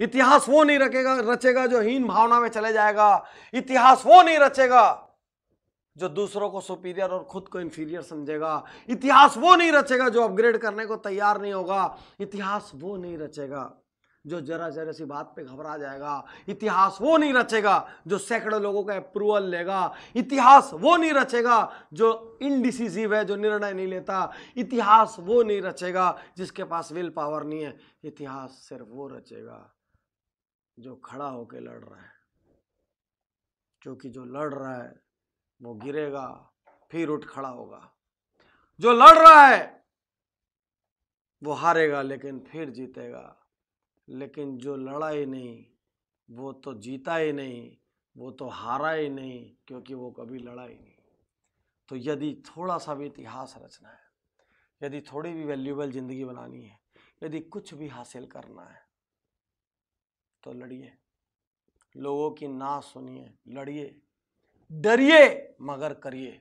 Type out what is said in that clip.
इतिहास वो नहीं रखेगा रचेगा जो हीन भावना में चले जाएगा इतिहास वो नहीं रचेगा जो दूसरों को सुपीरियर और खुद को इंफीरियर समझेगा इतिहास वो नहीं रचेगा जो अपग्रेड करने को तैयार नहीं होगा इतिहास वो नहीं रचेगा जो जरा जरा सी बात पे घबरा जाएगा इतिहास वो नहीं रचेगा जो सैकड़ों लोगों का अप्रूवल लेगा इतिहास वो नहीं रचेगा जो इनडिसिजिव है जो निर्णय नहीं लेता इतिहास वो नहीं रचेगा जिसके पास विल पावर नहीं है इतिहास सिर्फ वो रचेगा जो खड़ा होकर लड़ रहा है क्योंकि जो लड़ रहा है वो गिरेगा फिर उठ खड़ा होगा जो लड़ रहा है वो हारेगा लेकिन फिर जीतेगा लेकिन जो लड़ा ही नहीं वो तो जीता ही नहीं वो तो हारा ही नहीं क्योंकि वो कभी लड़ा ही नहीं तो यदि थोड़ा सा भी इतिहास रचना है यदि थोड़ी भी वैल्यूबल ज़िंदगी बनानी है यदि कुछ भी हासिल करना है तो लड़िए लोगों की ना सुनिए लड़िए डरिए मगर करिए